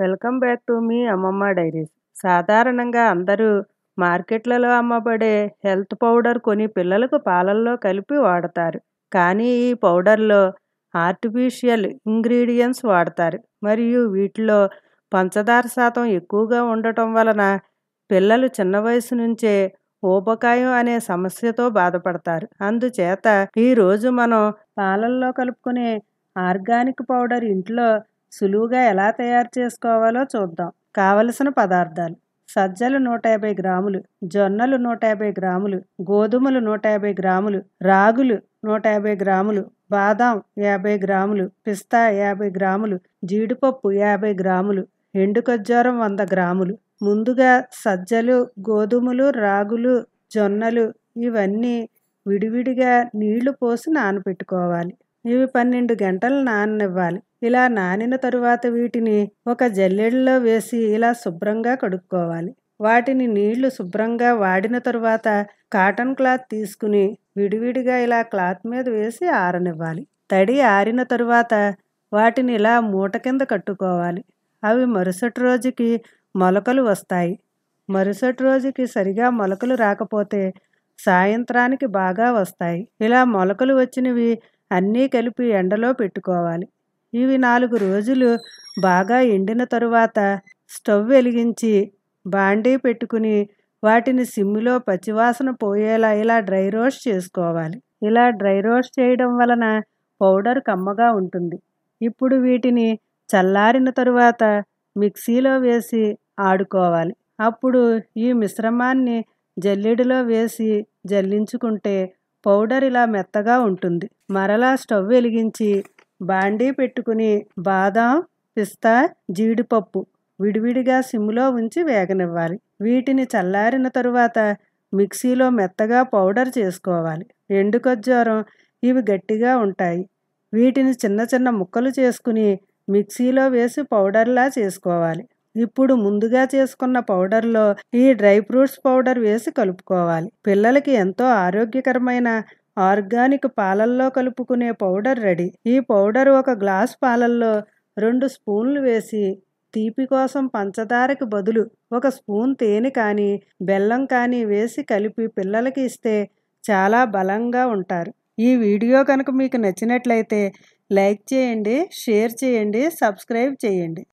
welcome back to me అమ్మమ్మ diaries సాధారణంగా అందరూ మార్కెట్లలో అమ్మబడే హెల్త్ పౌడర్ కొని పిల్లలకు పాలల్లో కలిపి వాడతారు కానీ ఈ పౌడర్లో ఆర్టిఫిషియల్ ఇంగ్రీడియంట్స్ వాడతారు మరియు వీటిలో పంచదార శాతం ఎక్కువగా ఉండటం వలన పిల్లలు చిన్న వయసు నుంచే ఊబకాయం అనే సమస్యతో బాధపడతారు అందుచేత ఈరోజు మనం పాలల్లో కలుపుకునే ఆర్గానిక్ పౌడర్ ఇంట్లో సులువుగా ఎలా తయారు చేసుకోవాలో చూద్దాం కావలసిన పదార్థాలు సజ్జలు నూట యాభై గ్రాములు జొన్నలు నూట యాభై గ్రాములు గోధుమలు నూట యాభై గ్రాములు రాగులు నూట యాభై గ్రాములు బాదాం యాభై గ్రాములు పిస్తా యాభై గ్రాములు జీడిపప్పు యాభై గ్రాములు ఎండు ఖర్జూరం వంద గ్రాములు ముందుగా సజ్జలు గోధుమలు రాగులు జొన్నలు ఇవన్నీ విడివిడిగా నీళ్లు పోసి నానబెట్టుకోవాలి ఇవి పన్నెండు గంటలు నాననివ్వాలి ఇలా నానిన తరువాత వీటిని ఒక జల్లెడలో వేసి ఇలా శుభ్రంగా కడుక్కోవాలి వాటిని నీళ్లు శుభ్రంగా వాడిన తరువాత కాటన్ క్లాత్ తీసుకుని విడివిడిగా ఇలా క్లాత్ మీద వేసి ఆరనివ్వాలి తడి ఆరిన తరువాత వాటిని ఇలా మూట కింద కట్టుకోవాలి అవి మరుసటి రోజుకి మొలకలు వస్తాయి మరుసటి రోజుకి సరిగా మొలకలు రాకపోతే సాయంత్రానికి బాగా వస్తాయి ఇలా మొలకలు వచ్చినవి అన్నీ కలిపి ఎండలో పెట్టుకోవాలి ఇవి నాలుగు రోజులు బాగా ఎండిన తరువాత స్టవ్ వెలిగించి బాండీ పెట్టుకుని వాటిని సిమ్లో పచ్చివాసన పోయేలా ఇలా డ్రై రోస్ట్ చేసుకోవాలి ఇలా డ్రై రోస్ట్ చేయడం వలన పౌడర్ కమ్మగా ఉంటుంది ఇప్పుడు వీటిని చల్లారిన తరువాత మిక్సీలో వేసి ఆడుకోవాలి అప్పుడు ఈ మిశ్రమాన్ని జల్లెడలో వేసి జల్లించుకుంటే పౌడర్ ఇలా మెత్తగా ఉంటుంది మరలా స్టవ్ వెలిగించి బాండీ పెట్టుకుని బాదం పిస్తా జీడిపప్పు విడివిడిగా సిమ్లో ఉంచి వేగనివ్వాలి వీటిని చల్లారిన తరువాత మిక్సీలో మెత్తగా పౌడర్ చేసుకోవాలి ఎండు ఇవి గట్టిగా ఉంటాయి వీటిని చిన్న చిన్న ముక్కలు చేసుకుని మిక్సీలో వేసి పౌడర్లా చేసుకోవాలి ఇప్పుడు ముందుగా చేసుకున్న పౌడర్లో ఈ డ్రై ఫ్రూట్స్ పౌడర్ వేసి కలుపుకోవాలి పిల్లలకి ఎంతో ఆరోగ్యకరమైన ఆర్గానిక్ పాలల్లో కలుపుకునే పౌడర్ రెడీ ఈ పౌడర్ ఒక గ్లాస్ పాలల్లో రెండు స్పూన్లు వేసి తీపి కోసం పంచదారకి బదులు ఒక స్పూన్ తేనె కానీ బెల్లం కానీ వేసి కలిపి పిల్లలకి ఇస్తే చాలా బలంగా ఉంటారు ఈ వీడియో కనుక మీకు నచ్చినట్లయితే లైక్ చేయండి షేర్ చేయండి సబ్స్క్రైబ్ చేయండి